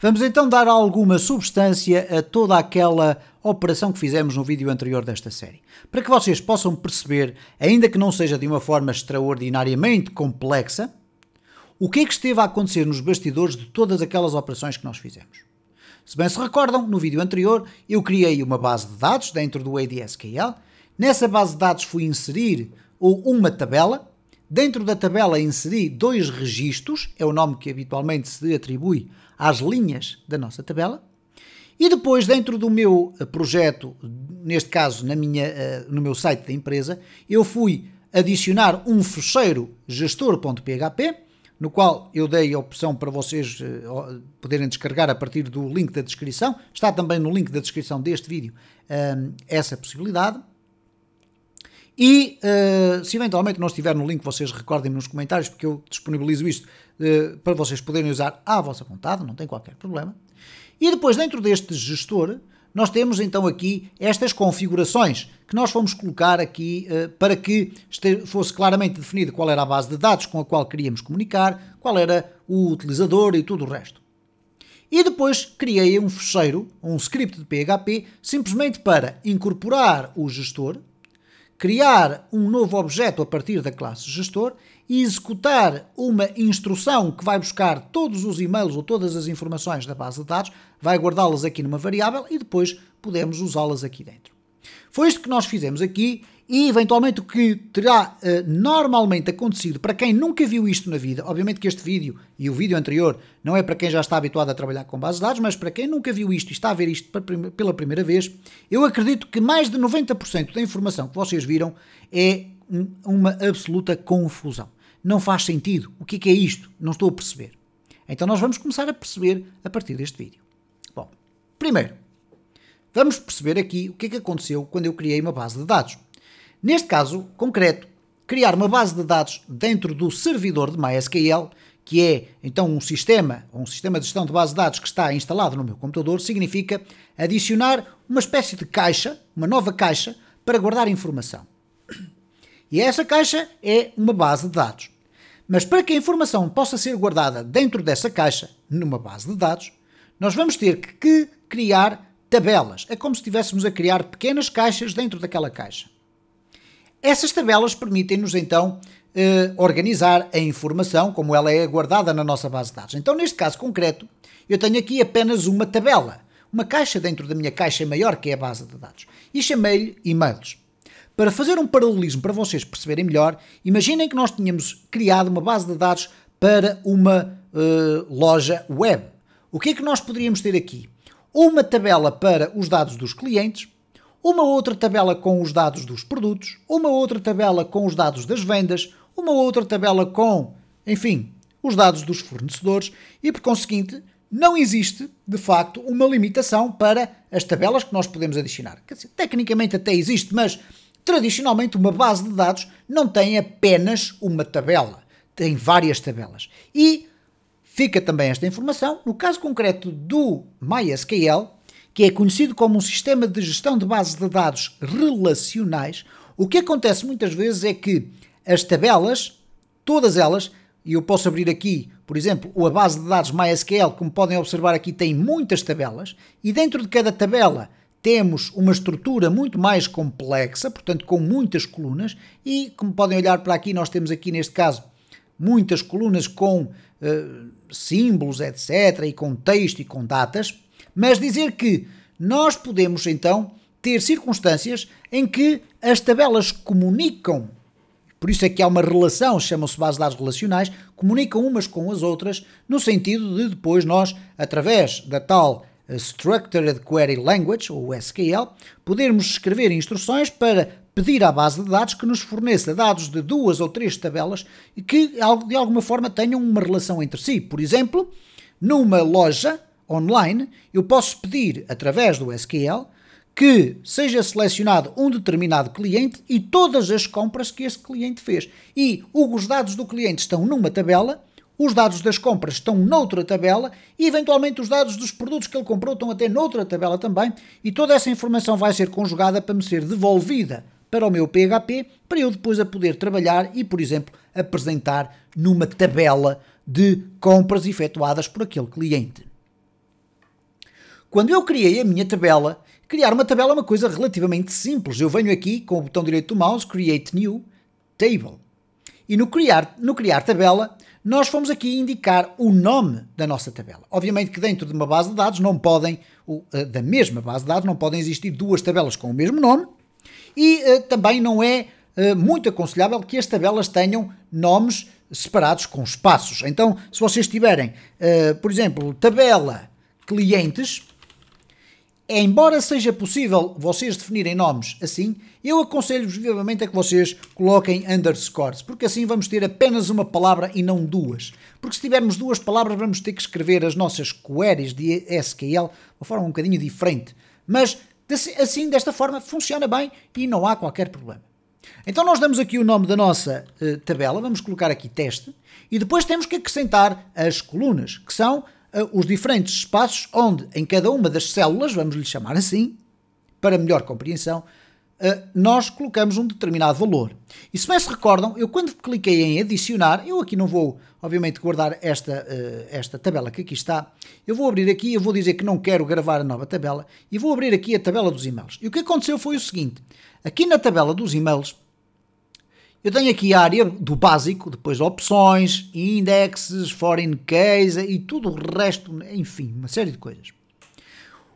Vamos então dar alguma substância a toda aquela operação que fizemos no vídeo anterior desta série, para que vocês possam perceber, ainda que não seja de uma forma extraordinariamente complexa, o que é que esteve a acontecer nos bastidores de todas aquelas operações que nós fizemos. Se bem se recordam, no vídeo anterior eu criei uma base de dados dentro do ADSQL, nessa base de dados fui inserir uma tabela Dentro da tabela inseri dois registros, é o nome que habitualmente se atribui às linhas da nossa tabela. E depois, dentro do meu eh, projeto, neste caso na minha, eh, no meu site da empresa, eu fui adicionar um fecheiro gestor.php, no qual eu dei a opção para vocês eh, poderem descarregar a partir do link da descrição. Está também no link da descrição deste vídeo ehm, essa possibilidade. E uh, se eventualmente não estiver no link, vocês recordem-me nos comentários, porque eu disponibilizo isto uh, para vocês poderem usar à vossa vontade, não tem qualquer problema. E depois, dentro deste gestor, nós temos então aqui estas configurações que nós fomos colocar aqui uh, para que fosse claramente definido qual era a base de dados com a qual queríamos comunicar, qual era o utilizador e tudo o resto. E depois criei um fecheiro, um script de PHP, simplesmente para incorporar o gestor, criar um novo objeto a partir da classe gestor e executar uma instrução que vai buscar todos os e-mails ou todas as informações da base de dados, vai guardá-las aqui numa variável e depois podemos usá-las aqui dentro. Foi isto que nós fizemos aqui e eventualmente o que terá eh, normalmente acontecido para quem nunca viu isto na vida, obviamente que este vídeo e o vídeo anterior não é para quem já está habituado a trabalhar com bases de dados, mas para quem nunca viu isto e está a ver isto pela primeira vez, eu acredito que mais de 90% da informação que vocês viram é uma absoluta confusão. Não faz sentido. O que é, que é isto? Não estou a perceber. Então nós vamos começar a perceber a partir deste vídeo. Bom, primeiro, vamos perceber aqui o que é que aconteceu quando eu criei uma base de dados. Neste caso concreto, criar uma base de dados dentro do servidor de MySQL, que é então um sistema, um sistema de gestão de base de dados que está instalado no meu computador, significa adicionar uma espécie de caixa, uma nova caixa, para guardar informação. E essa caixa é uma base de dados. Mas para que a informação possa ser guardada dentro dessa caixa, numa base de dados, nós vamos ter que criar tabelas. É como se estivéssemos a criar pequenas caixas dentro daquela caixa. Essas tabelas permitem-nos então eh, organizar a informação como ela é guardada na nossa base de dados. Então, neste caso concreto, eu tenho aqui apenas uma tabela, uma caixa dentro da minha caixa maior, que é a base de dados, e chamei-lhe e-mails. Para fazer um paralelismo, para vocês perceberem melhor, imaginem que nós tínhamos criado uma base de dados para uma eh, loja web. O que é que nós poderíamos ter aqui? Uma tabela para os dados dos clientes, uma outra tabela com os dados dos produtos, uma outra tabela com os dados das vendas, uma outra tabela com, enfim, os dados dos fornecedores e, por conseguinte, não existe, de facto, uma limitação para as tabelas que nós podemos adicionar. Dizer, tecnicamente até existe, mas tradicionalmente uma base de dados não tem apenas uma tabela, tem várias tabelas. E fica também esta informação, no caso concreto do MySQL, que é conhecido como um sistema de gestão de bases de dados relacionais, o que acontece muitas vezes é que as tabelas, todas elas, e eu posso abrir aqui, por exemplo, a base de dados MySQL, como podem observar aqui, tem muitas tabelas, e dentro de cada tabela temos uma estrutura muito mais complexa, portanto com muitas colunas, e como podem olhar para aqui, nós temos aqui neste caso muitas colunas com uh, símbolos, etc., e com texto e com datas. Mas dizer que nós podemos então ter circunstâncias em que as tabelas comunicam, por isso é que há uma relação, chamam-se bases de dados relacionais, comunicam umas com as outras, no sentido de depois nós, através da tal eh, Structured Query Language, ou SQL, podermos escrever instruções para pedir à base de dados que nos forneça dados de duas ou três tabelas e que de alguma forma tenham uma relação entre si. Por exemplo, numa loja online, eu posso pedir, através do SQL, que seja selecionado um determinado cliente e todas as compras que esse cliente fez. E os dados do cliente estão numa tabela, os dados das compras estão noutra tabela e, eventualmente, os dados dos produtos que ele comprou estão até noutra tabela também. E toda essa informação vai ser conjugada para me ser devolvida para o meu PHP para eu depois a poder trabalhar e, por exemplo, apresentar numa tabela de compras efetuadas por aquele cliente. Quando eu criei a minha tabela, criar uma tabela é uma coisa relativamente simples. Eu venho aqui com o botão direito do mouse, Create New Table. E no criar, no criar tabela, nós fomos aqui indicar o nome da nossa tabela. Obviamente que dentro de uma base de dados não podem, eh, da mesma base de dados, não podem existir duas tabelas com o mesmo nome e eh, também não é eh, muito aconselhável que as tabelas tenham nomes separados com espaços. Então, se vocês tiverem, por exemplo, tabela clientes, Embora seja possível vocês definirem nomes assim, eu aconselho-vos vivamente a que vocês coloquem underscores, porque assim vamos ter apenas uma palavra e não duas. Porque se tivermos duas palavras, vamos ter que escrever as nossas queries de SQL de uma forma um bocadinho diferente. Mas assim, desta forma, funciona bem e não há qualquer problema. Então nós damos aqui o nome da nossa eh, tabela, vamos colocar aqui teste, e depois temos que acrescentar as colunas, que são os diferentes espaços onde, em cada uma das células, vamos lhe chamar assim, para melhor compreensão, eh, nós colocamos um determinado valor. E se bem se recordam, eu quando cliquei em adicionar, eu aqui não vou, obviamente, guardar esta, eh, esta tabela que aqui está, eu vou abrir aqui, eu vou dizer que não quero gravar a nova tabela, e vou abrir aqui a tabela dos e-mails. E o que aconteceu foi o seguinte, aqui na tabela dos e-mails, eu tenho aqui a área do básico, depois opções, indexes, foreign case e tudo o resto, enfim, uma série de coisas.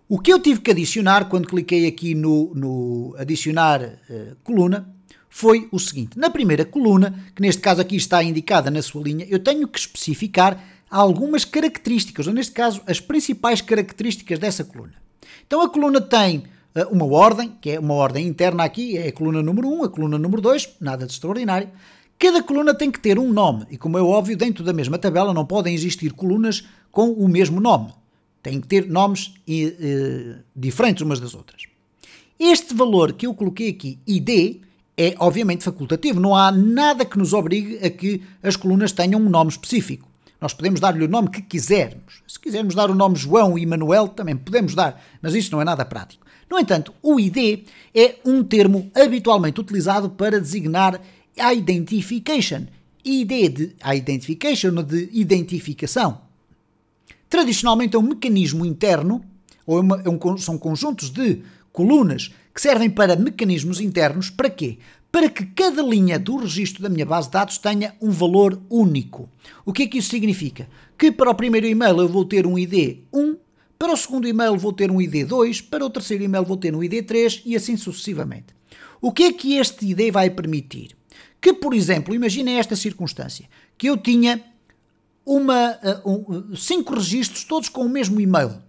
O que eu tive que adicionar quando cliquei aqui no, no adicionar uh, coluna foi o seguinte: na primeira coluna, que neste caso aqui está indicada na sua linha, eu tenho que especificar algumas características, ou neste caso, as principais características dessa coluna. Então a coluna tem eh, uma ordem, que é uma ordem interna aqui, é a coluna número 1, um, a coluna número 2, nada de extraordinário. Cada coluna tem que ter um nome, e como é óbvio, dentro da mesma tabela não podem existir colunas com o mesmo nome. Têm que ter nomes eh, diferentes umas das outras. Este valor que eu coloquei aqui, ID, é obviamente facultativo. Não há nada que nos obrigue a que as colunas tenham um nome específico. Nós podemos dar-lhe o nome que quisermos. Se quisermos dar o nome João e Manuel, também podemos dar, mas isso não é nada prático. No entanto, o ID é um termo habitualmente utilizado para designar identification, ID de identification ou de identificação. Tradicionalmente é um mecanismo interno, ou é uma, é um, são conjuntos de colunas que servem para mecanismos internos, para quê? Para que cada linha do registro da minha base de dados tenha um valor único. O que é que isso significa? Que para o primeiro e-mail eu vou ter um ID 1 para o segundo e-mail vou ter um ID2, para o terceiro e-mail vou ter um ID3 e assim sucessivamente. O que é que este ID vai permitir? Que, por exemplo, imagine esta circunstância, que eu tinha uma, eh, um, eh, cinco registros todos com o mesmo e-mail,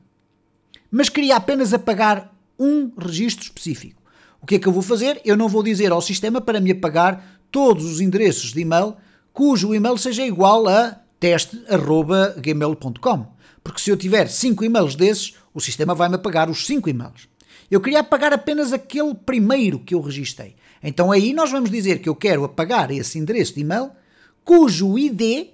mas queria apenas apagar um registro específico. O que é que eu vou fazer? Eu não vou dizer ao sistema para me apagar todos os endereços de e-mail cujo e-mail seja igual a teste.gmail.com. Porque se eu tiver 5 e-mails desses, o sistema vai-me apagar os 5 e-mails. Eu queria apagar apenas aquele primeiro que eu registrei. Então aí nós vamos dizer que eu quero apagar esse endereço de e-mail cujo ID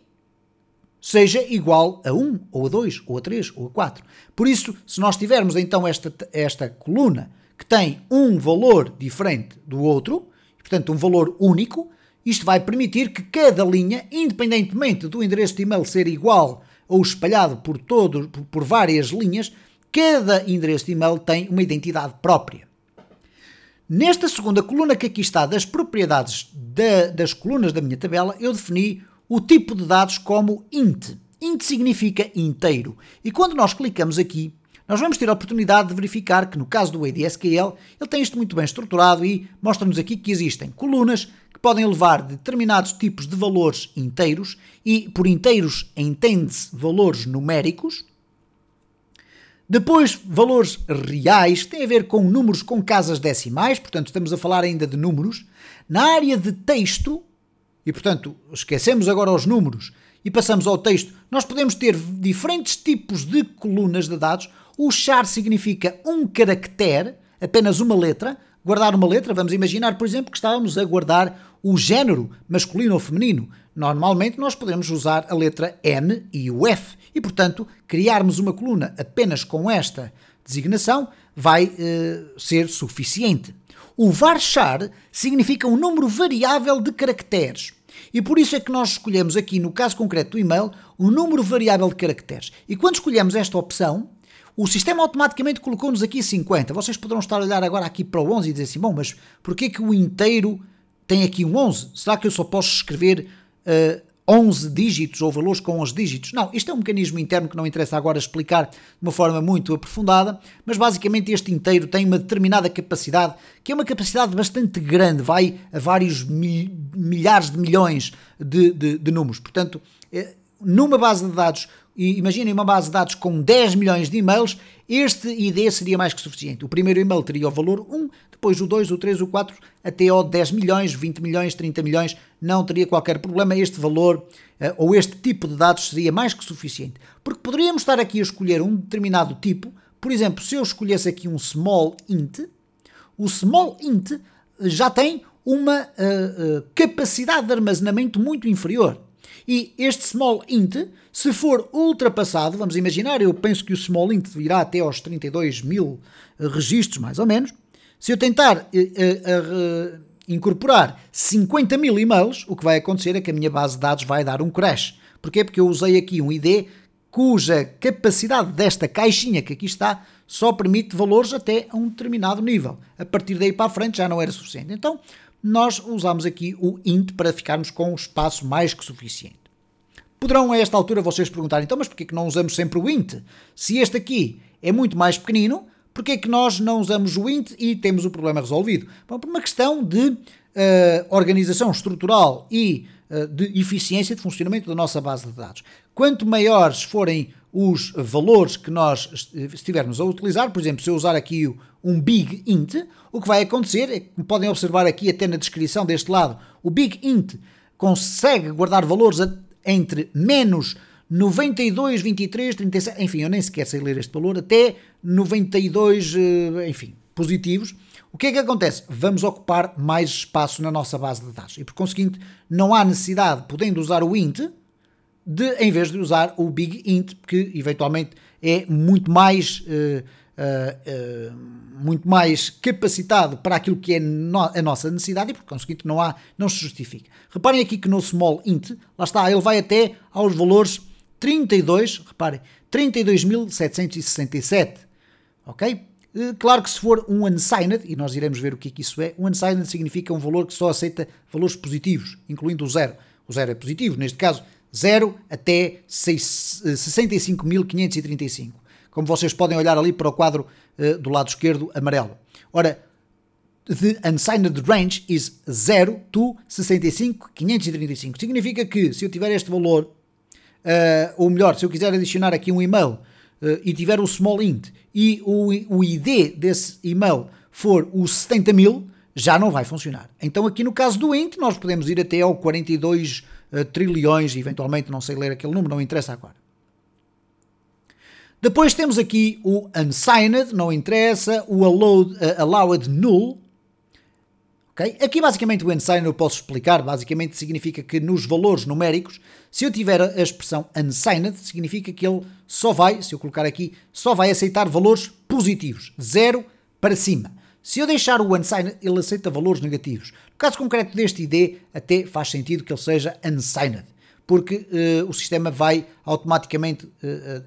seja igual a 1, ou a 2, ou a 3, ou a 4. Por isso, se nós tivermos então esta, esta coluna que tem um valor diferente do outro, portanto um valor único, isto vai permitir que cada linha, independentemente do endereço de e-mail ser igual ou espalhado por, todos, por várias linhas, cada endereço de e-mail tem uma identidade própria. Nesta segunda coluna que aqui está das propriedades das colunas da minha tabela, eu defini o tipo de dados como int. Int significa inteiro. E quando nós clicamos aqui, nós vamos ter a oportunidade de verificar que no caso do ADSQL, ele tem isto muito bem estruturado e mostra-nos aqui que existem colunas podem levar determinados tipos de valores inteiros, e por inteiros entende-se valores numéricos. Depois, valores reais, tem a ver com números com casas decimais, portanto, estamos a falar ainda de números. Na área de texto, e portanto, esquecemos agora os números e passamos ao texto, nós podemos ter diferentes tipos de colunas de dados. O char significa um caractere, apenas uma letra, guardar uma letra, vamos imaginar, por exemplo, que estávamos a guardar o género masculino ou feminino. Normalmente nós podemos usar a letra N e o F e, portanto, criarmos uma coluna apenas com esta designação vai eh, ser suficiente. O varchar significa um número variável de caracteres. E por isso é que nós escolhemos aqui, no caso concreto do e-mail, um número variável de caracteres. E quando escolhemos esta opção, o sistema automaticamente colocou-nos aqui 50. Vocês poderão estar a olhar agora aqui para o 11 e dizer assim, bom, mas porquê que o inteiro tem aqui um 11? Será que eu só posso escrever uh, eh, 11 dígitos ou valores com 11 dígitos? Não, isto é um mecanismo interno que não interessa agora explicar de uma forma muito aprofundada, mas basicamente este inteiro tem uma determinada capacidade, que é uma capacidade bastante grande, vai a vários milhares de milhões de, de, de números. Portanto, eh, numa base de dados e imaginem uma base de dados com 10 milhões de e-mails, este ID seria mais que suficiente. O primeiro e-mail teria o valor 1, depois o 2, o 3, o 4, até ao 10 milhões, 20 milhões, 30 milhões, não teria qualquer problema. Este valor eh, ou este tipo de dados seria mais que suficiente. Porque poderíamos estar aqui a escolher um determinado tipo, por exemplo, se eu escolhesse aqui um small int, o small int já tem uma uh, uh, capacidade de armazenamento muito inferior. E este small int, se for ultrapassado, vamos imaginar, eu penso que o small int virá até aos 32 mil eh, registros, mais ou menos. Se eu tentar uh, uh, uh, incorporar 50 mil e-mails, o que vai acontecer é que a minha base de dados vai dar um crash. Porquê? Porque eu usei aqui um ID cuja capacidade desta caixinha que aqui está só permite valores até a um determinado nível. A partir daí para a frente já não era suficiente. Então, nós usamos aqui o int para ficarmos com um espaço mais que suficiente. Poderão a esta altura vocês perguntar, então, mas porquê que não usamos sempre o int? Se este aqui é muito mais pequenino, porquê que nós não usamos o int e temos o problema resolvido? Bom, por uma questão de uh, organização estrutural e uh, de eficiência de funcionamento da nossa base de dados. Quanto maiores forem os valores que nós estivermos a utilizar, por exemplo, se eu usar aqui um big int, o que vai acontecer é que podem observar aqui até na descrição deste lado, o big int consegue guardar valores até entre menos 92, 23, 37, enfim, eu nem sequer sei ler este valor, até 92, eh, enfim, positivos. O que é que acontece? Vamos ocupar mais espaço na nossa base de dados. E por conseguinte, não há necessidade, podendo usar o int, de, em vez de usar o big int, que eventualmente é muito mais eh, eh, eh, muito mais capacitado para aquilo que é no, a nossa necessidade e, por conseguinte, não, há, não se justifica. Reparem aqui que no small int, lá está, ele vai até aos valores 32, reparem, 32.767, ok? Eh, claro que se for um unsigned, e nós iremos ver o que, é que isso é, um unsigned significa um valor que só aceita valores positivos, incluindo o zero. O zero é positivo, neste caso, 0 até 65.535 como vocês podem olhar ali para o quadro uh, do lado esquerdo amarelo. Ora, the unsigned range is 0 to 65,535. Significa que se eu tiver este valor, uh, ou melhor, se eu quiser adicionar aqui um e-mail uh, e tiver o small int e o, o ID desse e-mail for o 70 mil, já não vai funcionar. Então aqui no caso do int nós podemos ir até ao 42 uh, trilhões, eventualmente, não sei ler aquele número, não interessa agora. Depois temos aqui o unsigned, não interessa, o allowed, uh, allowed null. Okay? Aqui basicamente o unsigned eu posso explicar, basicamente significa que nos valores numéricos, se eu tiver a expressão unsigned, significa que ele só vai, se eu colocar aqui, só vai aceitar valores positivos, zero para cima. Se eu deixar o unsigned, ele aceita valores negativos. No caso concreto deste ID, até faz sentido que ele seja unsigned porque uh, o sistema vai automaticamente uh,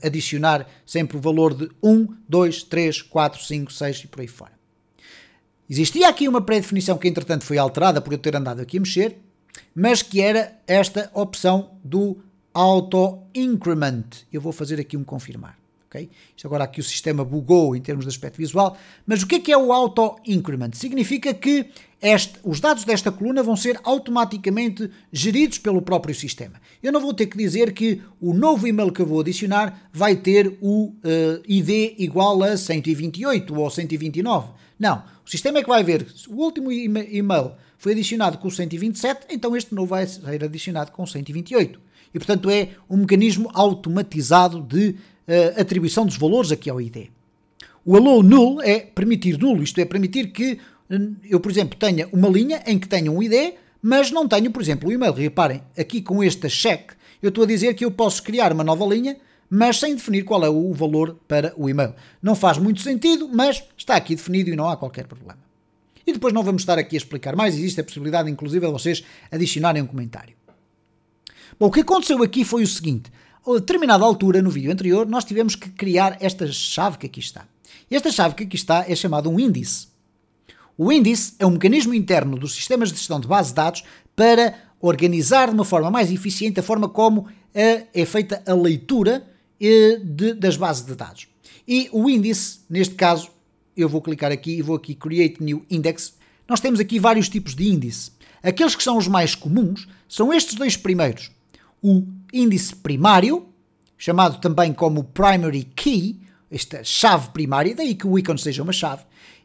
adicionar sempre o valor de 1, 2, 3, 4, 5, 6 e por aí fora. Existia aqui uma pré-definição que entretanto foi alterada por eu ter andado aqui a mexer, mas que era esta opção do auto-increment. Eu vou fazer aqui um confirmar ok? Isto agora aqui o sistema bugou em termos de aspecto visual, mas o que é que é o auto-increment? Significa que este, os dados desta coluna vão ser automaticamente geridos pelo próprio sistema. Eu não vou ter que dizer que o novo e-mail que eu vou adicionar vai ter o uh, eh, ID igual a 128 ou 129. Não, o sistema é que vai ver se o último e-mail foi adicionado com 127, então este novo vai ser adicionado com 128. E portanto é um mecanismo automatizado de uh, atribuição dos valores aqui ao ID. O allow null é permitir nulo, isto é, permitir que hum, eu, por exemplo, tenha uma linha em que tenha um ID, mas não tenho, por exemplo, o e-mail. Reparem, aqui com este check, eu estou a dizer que eu posso criar uma nova linha, mas sem definir qual é o valor para o e-mail. Não faz muito sentido, mas está aqui definido e não há qualquer problema. E depois não vamos estar aqui a explicar mais, existe a possibilidade, inclusive, de vocês adicionarem um comentário. Bom, o que aconteceu aqui foi o seguinte: a determinada altura, no vídeo anterior, nós tivemos que criar esta chave que aqui está. Esta chave que aqui está é chamada um índice. O índice é um mecanismo interno dos sistemas de gestão de base de dados para organizar de uma forma mais eficiente a forma como eh, é feita a leitura eh, das bases de dados. E o índice, neste caso, eu vou clicar aqui e vou aqui Create New Index. Nós temos aqui vários tipos de índice. Aqueles que são os mais comuns são estes dois primeiros o índice primário, chamado também como primary key, esta chave primária, daí que o ícone seja uma chave,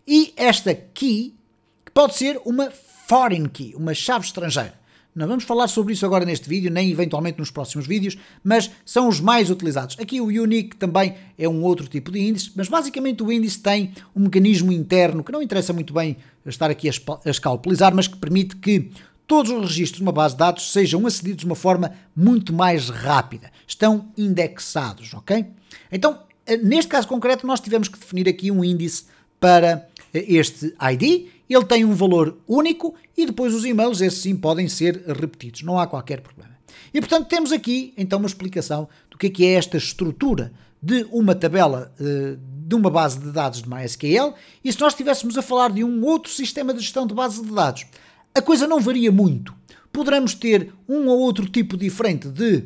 e esta key, que pode ser uma foreign key, uma chave estrangeira. Não vamos falar sobre isso agora neste vídeo, nem eventualmente nos próximos vídeos, mas são os mais utilizados. Aqui o Unique também é um outro tipo de índice, mas basicamente o índice tem um mecanismo interno que não interessa muito bem estar aqui a escalpelizar, mas que permite que todos os registros de uma base de dados sejam acedidos de uma forma muito mais rápida. Estão indexados, ok? Então, eh, neste caso concreto, nós tivemos que definir aqui um índice para eh, este ID. Ele tem um valor único e depois os e-mails, esses sim, podem ser repetidos. Não há qualquer problema. E, portanto, temos aqui, então, uma explicação do que é, que é esta estrutura de uma tabela eh, de uma base de dados de MySQL e se nós estivéssemos a falar de um outro sistema de gestão de base de dados, a coisa não varia muito. Poderemos ter um ou outro tipo diferente de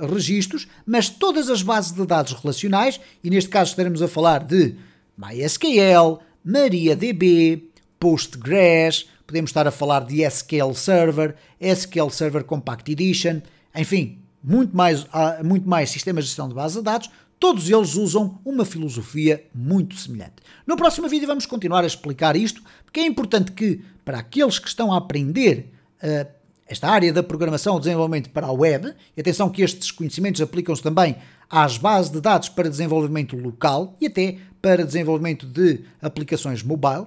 uh, registros, mas todas as bases de dados relacionais, e neste caso estaremos a falar de MySQL, MariaDB, Postgres, podemos estar a falar de SQL Server, SQL Server Compact Edition, enfim, muito mais, ah, muito mais sistemas de gestão de bases de dados, todos eles usam uma filosofia muito semelhante. No próximo vídeo vamos continuar a explicar isto, porque é importante que para aqueles que estão a aprender uh, esta área da programação ou desenvolvimento para a web, e atenção que estes conhecimentos aplicam-se também às bases de dados para desenvolvimento local e até para desenvolvimento de aplicações mobile,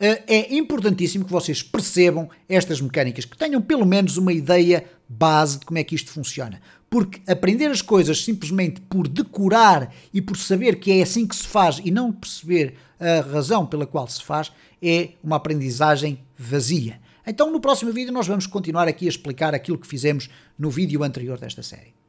eh, é importantíssimo que vocês percebam estas mecânicas, que tenham pelo menos uma ideia base de como é que isto funciona. Porque aprender as coisas simplesmente por decorar e por saber que é assim que se faz e não perceber a razão pela qual se faz é uma aprendizagem vazia. Então, no próximo vídeo, nós vamos continuar aqui a explicar aquilo que fizemos no vídeo anterior desta série.